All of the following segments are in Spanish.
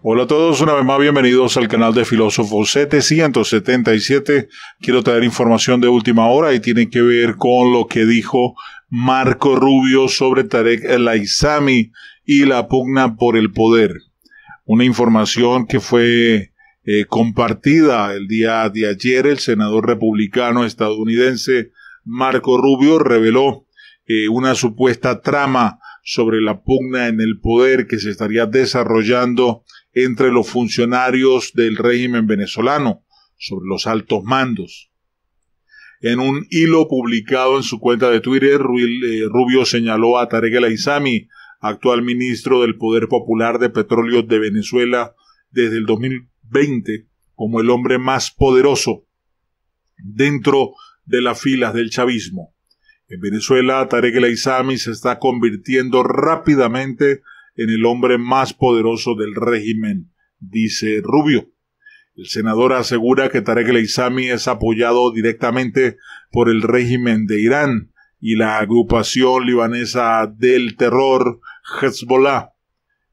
Hola a todos, una vez más bienvenidos al canal de Filósofos 777. Quiero traer información de última hora y tiene que ver con lo que dijo Marco Rubio sobre Tarek El Aizami y la pugna por el poder. Una información que fue eh, compartida el día de ayer. El senador republicano estadounidense Marco Rubio reveló eh, una supuesta trama sobre la pugna en el poder que se estaría desarrollando entre los funcionarios del régimen venezolano, sobre los altos mandos. En un hilo publicado en su cuenta de Twitter, eh, Rubio señaló a Tarek El actual ministro del Poder Popular de Petróleo de Venezuela desde el 2020, como el hombre más poderoso dentro de las filas del chavismo. En Venezuela, Tarek El se está convirtiendo rápidamente en el hombre más poderoso del régimen, dice Rubio. El senador asegura que Tarek El es apoyado directamente por el régimen de Irán y la agrupación libanesa del terror Hezbollah.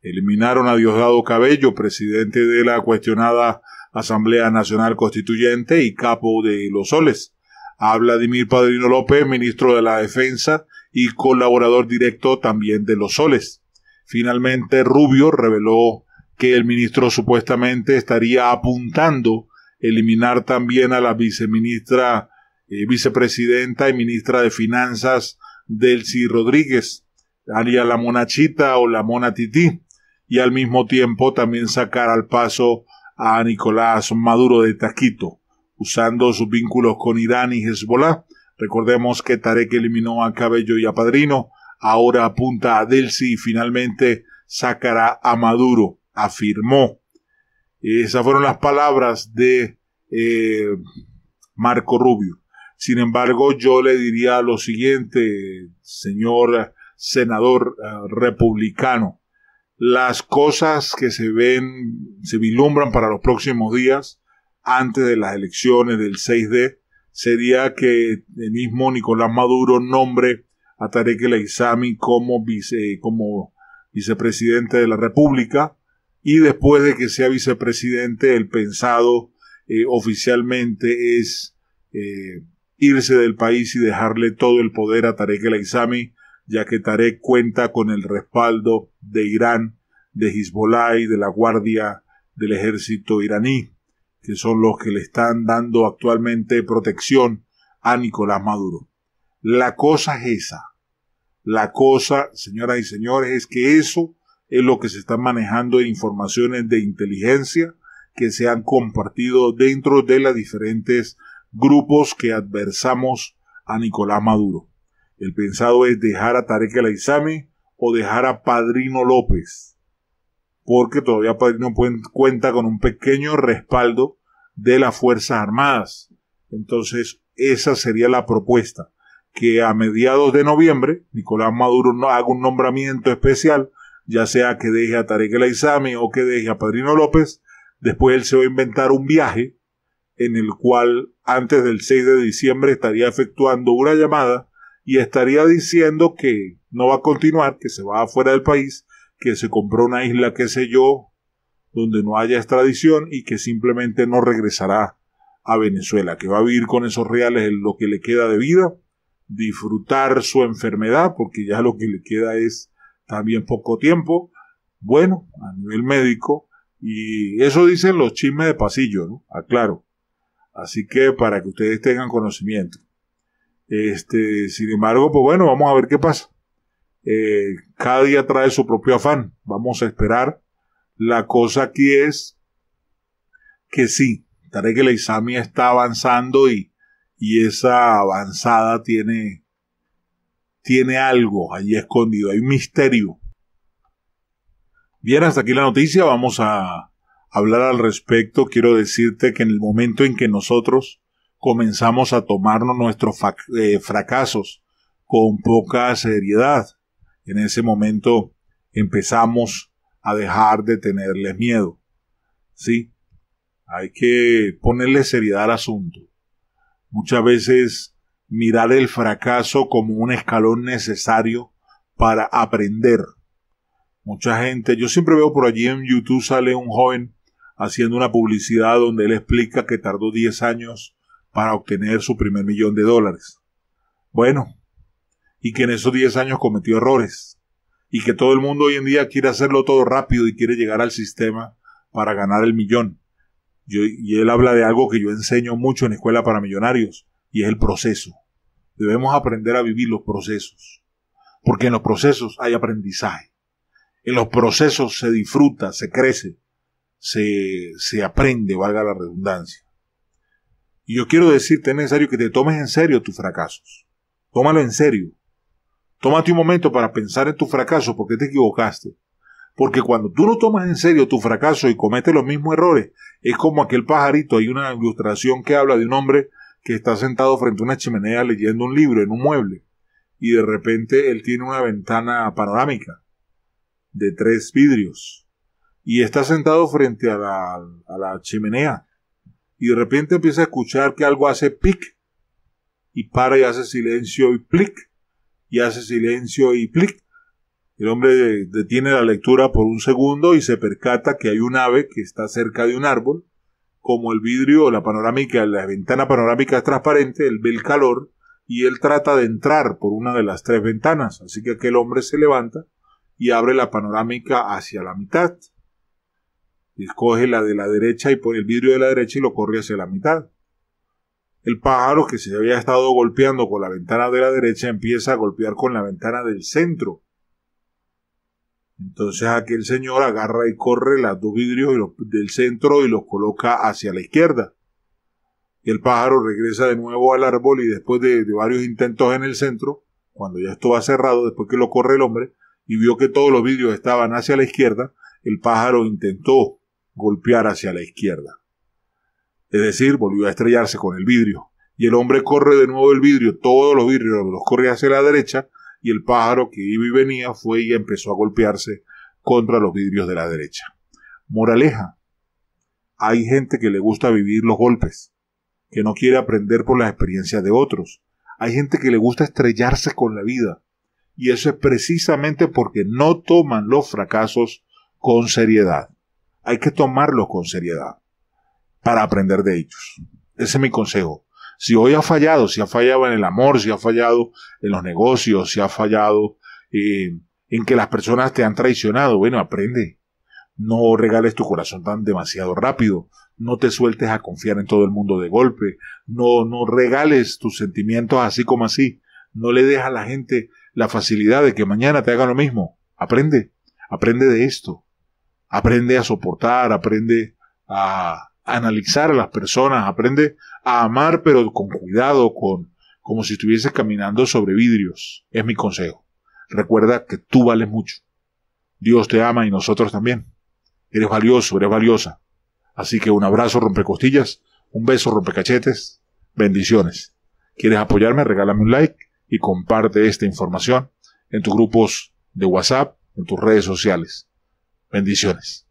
Eliminaron a Diosdado Cabello, presidente de la cuestionada Asamblea Nacional Constituyente y capo de los Soles a Vladimir Padrino López, ministro de la Defensa y colaborador directo también de los soles. Finalmente, Rubio reveló que el ministro supuestamente estaría apuntando eliminar también a la viceministra, eh, vicepresidenta y ministra de Finanzas, Delcy Rodríguez, haría la monachita o la mona tití, y al mismo tiempo también sacar al paso a Nicolás Maduro de Taquito usando sus vínculos con Irán y Hezbollah. Recordemos que Tarek eliminó a Cabello y a Padrino, ahora apunta a Delcy y finalmente sacará a Maduro, afirmó. Esas fueron las palabras de eh, Marco Rubio. Sin embargo, yo le diría lo siguiente, señor senador eh, republicano. Las cosas que se ven, se vislumbran para los próximos días antes de las elecciones del 6D sería que el mismo Nicolás Maduro nombre a Tarek El Aizami como, vice, como vicepresidente de la República y después de que sea vicepresidente el pensado eh, oficialmente es eh, irse del país y dejarle todo el poder a Tarek El Aizami ya que Tarek cuenta con el respaldo de Irán, de Hezbollah y de la Guardia del Ejército iraní que son los que le están dando actualmente protección a Nicolás Maduro. La cosa es esa. La cosa, señoras y señores, es que eso es lo que se está manejando en informaciones de inteligencia que se han compartido dentro de los diferentes grupos que adversamos a Nicolás Maduro. El pensado es dejar a Tarek El o dejar a Padrino López porque todavía Padrino cuenta con un pequeño respaldo de las Fuerzas Armadas. Entonces, esa sería la propuesta, que a mediados de noviembre Nicolás Maduro haga un nombramiento especial, ya sea que deje a Tarek El o que deje a Padrino López, después él se va a inventar un viaje en el cual antes del 6 de diciembre estaría efectuando una llamada y estaría diciendo que no va a continuar, que se va afuera del país que se compró una isla, qué sé yo, donde no haya extradición y que simplemente no regresará a Venezuela, que va a vivir con esos reales lo que le queda de vida, disfrutar su enfermedad, porque ya lo que le queda es también poco tiempo, bueno, a nivel médico, y eso dicen los chismes de pasillo, ¿no? Aclaro. Así que para que ustedes tengan conocimiento. Este, sin embargo, pues bueno, vamos a ver qué pasa. Eh, cada día trae su propio afán. Vamos a esperar. La cosa aquí es que sí, que la Isamia está avanzando y, esa avanzada tiene, tiene algo ahí escondido, hay un misterio. Bien, hasta aquí la noticia, vamos a hablar al respecto. Quiero decirte que en el momento en que nosotros comenzamos a tomarnos nuestros eh, fracasos con poca seriedad, en ese momento empezamos a dejar de tenerles miedo. ¿Sí? Hay que ponerle seriedad al asunto. Muchas veces mirar el fracaso como un escalón necesario para aprender. Mucha gente, yo siempre veo por allí en YouTube sale un joven haciendo una publicidad donde él explica que tardó 10 años para obtener su primer millón de dólares. Bueno, y que en esos 10 años cometió errores y que todo el mundo hoy en día quiere hacerlo todo rápido y quiere llegar al sistema para ganar el millón. y él habla de algo que yo enseño mucho en Escuela para Millonarios y es el proceso. Debemos aprender a vivir los procesos porque en los procesos hay aprendizaje. En los procesos se disfruta, se crece, se, se aprende, valga la redundancia. Y yo quiero decirte, es necesario que te tomes en serio tus fracasos. Tómalo en serio. Tómate un momento para pensar en tu fracaso, porque te equivocaste. Porque cuando tú no tomas en serio tu fracaso y cometes los mismos errores, es como aquel pajarito. Hay una ilustración que habla de un hombre que está sentado frente a una chimenea leyendo un libro en un mueble. Y de repente él tiene una ventana panorámica de tres vidrios. Y está sentado frente a la, a la chimenea. Y de repente empieza a escuchar que algo hace pic. Y para y hace silencio y plic y hace silencio y plic. El hombre detiene la lectura por un segundo y se percata que hay un ave que está cerca de un árbol. Como el vidrio la panorámica, la ventana panorámica es transparente, él ve el calor y él trata de entrar por una de las tres ventanas. Así que aquel hombre se levanta y abre la panorámica hacia la mitad. y Escoge la de la derecha y pone el vidrio de la derecha y lo corre hacia la mitad. El pájaro que se había estado golpeando con la ventana de la derecha empieza a golpear con la ventana del centro. Entonces aquel señor agarra y corre las dos vidrios del centro y los coloca hacia la izquierda. el pájaro regresa de nuevo al árbol y después de, de varios intentos en el centro, cuando ya estaba cerrado, después que lo corre el hombre, y vio que todos los vidrios estaban hacia la izquierda, el pájaro intentó golpear hacia la izquierda. Es decir, volvió a estrellarse con el vidrio. Y el hombre corre de nuevo el vidrio, todos los vidrios los corre hacia la derecha, y el pájaro que iba y venía fue y empezó a golpearse contra los vidrios de la derecha. Moraleja. Hay gente que le gusta vivir los golpes, que no quiere aprender por las experiencias de otros. Hay gente que le gusta estrellarse con la vida. Y eso es precisamente porque no toman los fracasos con seriedad. Hay que tomarlos con seriedad para aprender de ellos. Ese es mi consejo. Si hoy ha fallado, si ha fallado en el amor, si ha fallado en los negocios, si ha fallado eh, en que las personas te han traicionado, bueno, aprende. No regales tu corazón tan demasiado rápido. No te sueltes a confiar en todo el mundo de golpe. No, no regales tus sentimientos así como así. No le dejas a la gente la facilidad de que mañana te haga lo mismo. Aprende. Aprende de esto. Aprende a soportar. Aprende a analizar a las personas, aprende a amar pero con cuidado, con como si estuviese caminando sobre vidrios. Es mi consejo. Recuerda que tú vales mucho. Dios te ama y nosotros también. Eres valioso, eres valiosa. Así que un abrazo rompe costillas, un beso rompecachetes, bendiciones. ¿Quieres apoyarme? Regálame un like y comparte esta información en tus grupos de WhatsApp, en tus redes sociales. Bendiciones.